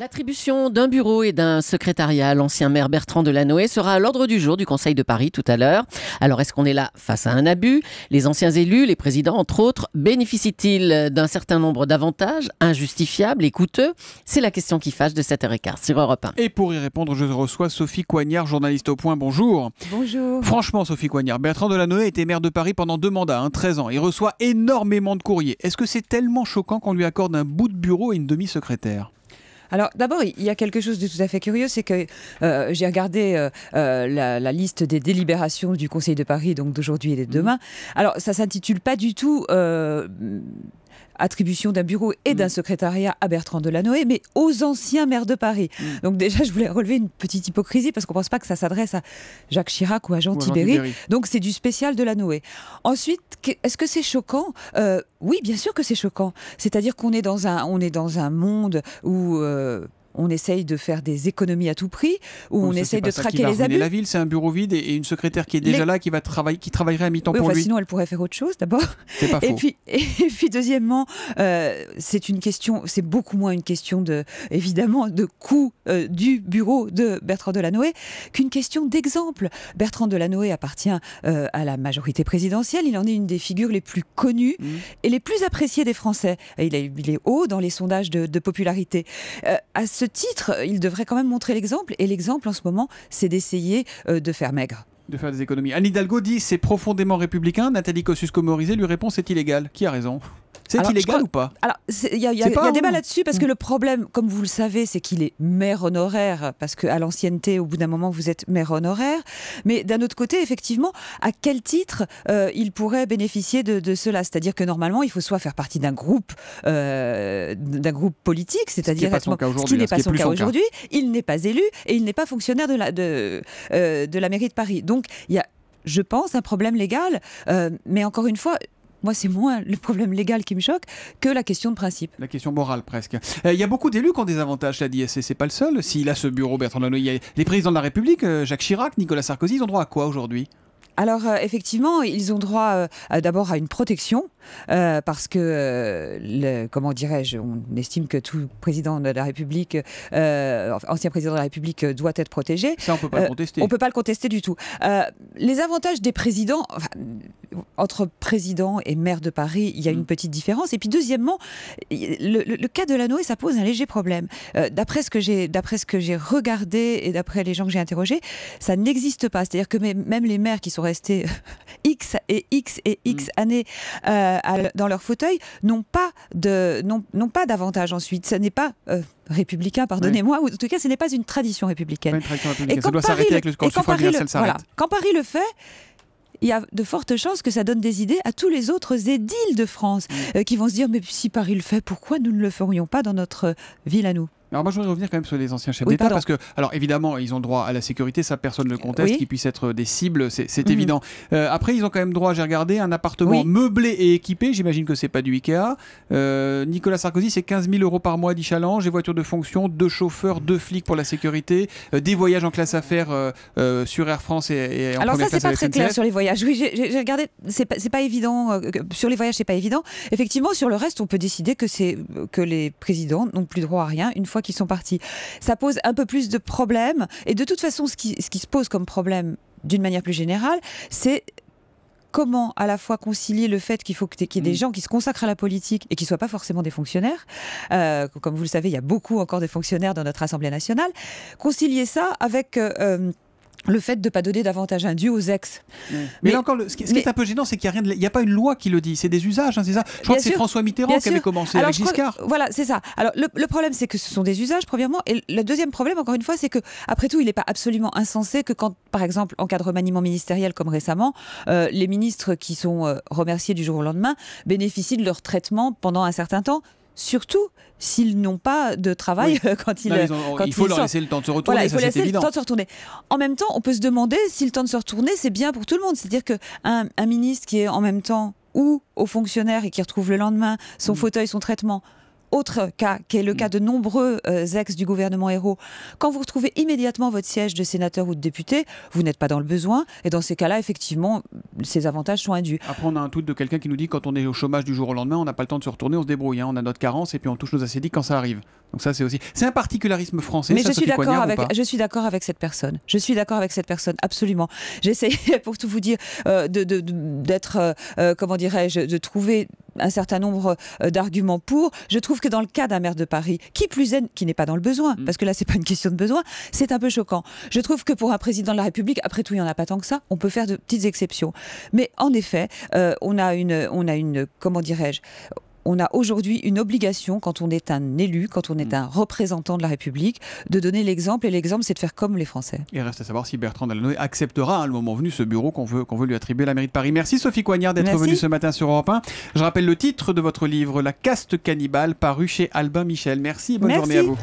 L'attribution d'un bureau et d'un secrétariat à l'ancien maire Bertrand Delanoë sera à l'ordre du jour du Conseil de Paris tout à l'heure. Alors est-ce qu'on est là face à un abus Les anciens élus, les présidents entre autres, bénéficient-ils d'un certain nombre d'avantages injustifiables et coûteux C'est la question qui fâche de cette h sur Europe 1. Et pour y répondre, je reçois Sophie Coignard, journaliste au point. Bonjour. Bonjour. Franchement, Sophie Coignard, Bertrand Delanoë était maire de Paris pendant deux mandats, 13 hein, ans. Il reçoit énormément de courriers. Est-ce que c'est tellement choquant qu'on lui accorde un bout de bureau et une demi-secrétaire alors d'abord, il y a quelque chose de tout à fait curieux, c'est que euh, j'ai regardé euh, euh, la, la, liste des délibérations du Conseil de Paris, donc d'aujourd'hui et de mmh. demain. Alors ça s'intitule pas du tout attribution d'un bureau et d'un mm. secrétariat à Bertrand Delanoë, mais aux anciens maires de Paris. Mm. Donc déjà, je voulais relever une petite hypocrisie parce qu'on ne pense pas que ça s'adresse à Jacques Chirac ou à Jean, ou Donc c'est du spécial Delanoë. Ensuite, est-ce que c'est choquant euh, Oui, bien sûr que c'est choquant. C'est-à-dire qu'on est dans un, est dans un monde où euh, on essaye de faire des économies à tout prix, ou oh, on essaye de traquer les abus. La ville, c'est un bureau vide et une secrétaire qui est déjà là, qui va travailler, qui travaillerait à mi-temps pour lui. Sinon, elle pourrait faire autre chose d'abord. et Puis, et, puis, deuxièmement, euh, c'est une question, c'est beaucoup moins une question de, évidemment, de coût euh, du bureau de Bertrand Delanoë qu'une question d'exemple. Bertrand Delanoë appartient euh, à la majorité présidentielle. Il en est une des figures les plus connues mmh. et les plus appréciées des Français. Il est, haut dans les sondages de, popularité ce titre, il devrait quand même montrer l'exemple. Et l'exemple en ce moment, c'est d'essayer euh, de faire maigre de faire des économies. Anne Hidalgo dit c'est profondément républicain. Nathalie Kosciusko-Morizet lui répond c'est illégal. Qui a raison c'est illégal ou pas Alors, il y a, y a, débat là-dessus parce que hmm. le problème, comme vous le savez, c'est qu'il est maire honoraire parce qu'à l'ancienneté, au bout d'un moment, vous êtes maire honoraire. Mais d'un autre côté, effectivement, à quel titre euh, il pourrait bénéficier de, cela C'est-à-dire que normalement, il faut soit faire partie d'un groupe, euh, d'un groupe politique, c'est-à-dire ce qui n'est hein, pas son cas aujourd'hui. Il n'est pas élu et il n'est pas fonctionnaire de la, de, euh, de la mairie de Paris. Donc, il y a je pense, un problème légal. mais encore une fois, moi, c'est moins le problème légal qui me choque que la question de principe. La question morale, presque. Il euh, y a beaucoup d'élus qui ont des avantages, la DSC, c'est pas le seul. S'il a ce bureau, Bertrand il les présidents de la République, euh, Jacques Chirac, Nicolas Sarkozy, ils ont droit à quoi aujourd'hui alors euh, effectivement, ils ont droit d'abord à une protection parce que, comment dirais-je, on estime que tout président de la République, ancien président de la République, doit être protégé. Ça, on peut pas le contester. On peut pas le contester du tout. les avantages des présidents, entre président et maire de Paris, il y a une mm. petite différence. Et puis deuxièmement, le, cas de la ça pose un léger problème. Euh, d'après ce que j'ai, d'après ce que j'ai regardé et d'après les gens que j'ai interrogés, ça n'existe pas. C'est-à-dire que même les maires qui sont restés x et x et x mm. années euh, dans leur fauteuil n'ont pas d'avantage ensuite. Ça n'est pas euh, républicain, pardonnez-moi, ou en tout cas, ce n'est pas une tradition républicaine. Et quand ça doit s'arrêter avec le, quand Paris le fait, il y a de fortes chances que ça donne des idées à tous les autres édiles de France mm. euh, qui vont se dire mais si Paris le fait, pourquoi nous ne le ferions pas dans notre euh, ville à nous alors moi, je voudrais revenir quand même sur les anciens chefs d'État, parce que, alors évidemment, ils ont droit à la sécurité, ça personne ne conteste, qu'ils puissent être des cibles, c'est mhm. évident. Euh, après, ils ont quand même droit, j'ai regardé, un appartement meublé et équipé, j'imagine que c'est pas du Ikea. Euh, Nicolas Sarkozy, c'est 15 000 euros par mois dit challenge, des voitures de fonction, deux chauffeurs, deux flics pour la sécurité, euh, des voyages en classe affaires sur Air France et, Alors ça, c'est pas très clair sur les voyages. Oui, j'ai regardé, c'est pas, pas, évident, sur les voyages, c'est pas évident. Effectivement, sur le reste, on peut décider que, que les présidents n'ont plus droit à rien une fois qui sont partis. Ça pose un peu plus de problèmes. Et de toute façon, ce qui, ce qui se pose comme problème d'une manière plus générale, c'est comment à la fois concilier le fait qu'il faut qu'il y ait des mm. gens qui se consacrent à la politique et qui ne soient pas forcément des fonctionnaires. Euh, comme vous le savez, il y a beaucoup encore des fonctionnaires dans notre Assemblée nationale. Concilier ça avec... Euh, euh, le fait de ne pas donner davantage dû aux ex. Mm. Mais, encore, ce qui, est un peu gênant, c'est qu'il n'y a, a, pas une loi qui le dit. C'est des usages, hein, c'est ça. Je crois que c'est François Mitterrand qui avait commencé avec Giscard. voilà, c'est ça. Alors le, problème, c'est que ce sont des usages, premièrement. Et le deuxième problème, encore une fois, c'est que, après tout, il n'est pas absolument insensé que quand, par exemple, en cas de remaniement ministériel comme récemment, euh, les ministres qui sont euh, remerciés du jour au lendemain bénéficient de leur traitement pendant un certain temps surtout s'ils n'ont pas de travail quand ils, euh, il faut leur laisser le temps de se retourner. ça, évident. En même temps, on peut se demander si le temps de se retourner, c'est bien pour tout le monde. C'est-à-dire qu'un un ministre qui est en même temps ou aux fonctionnaires et qui retrouve le lendemain son mm. fauteuil, son traitement, autre cas, qui est le cas mm. de nombreux euh, ex du gouvernement héros, quand vous retrouvez immédiatement votre siège de sénateur ou de député, vous n'êtes pas dans le besoin. Et dans ces cas-là, effectivement, ces avantages sont induits. Après, on a un tweet de quelqu'un qui nous dit quand on est au chômage du jour au lendemain, on n'a pas le temps de se retourner, on se débrouille. Hein. on a notre carence et puis on touche nos assédiques quand ça arrive. Donc ça, c'est aussi. C'est un particularisme français. Mais je, suis d'accord avec, je suis d'accord avec cette personne. Je suis d'accord avec cette personne, absolument. J'essayais, pour tout vous dire, euh, de, d'être, euh, comment dirais-je, de trouver un certain nombre euh, d'arguments pour. Je trouve que dans le cas d'un maire de Paris, qui plus est, qui n'est pas dans le besoin, mm. parce que là, c'est pas une question de besoin, c'est un peu choquant. Je trouve que pour un président de la République, après tout, il n'y en a pas tant que ça, on peut faire de petites exceptions. Mais en effet, euh, on a une, on a une, comment dirais-je, on a aujourd'hui une obligation, quand on est un élu, quand on est mm. un représentant de la République, de donner l'exemple. Et l'exemple, c'est de faire comme les Français. Il reste à savoir si Bertrand Delanoë acceptera, à hein, le moment venu, ce bureau qu'on veut, qu'on veut lui attribuer la mairie de Paris. Merci Sophie Coignard d'être venue ce matin sur Europe 1. Je rappelle le titre de votre livre, La caste cannibale, paru chez Albin Michel. Merci, bonne journée à vous.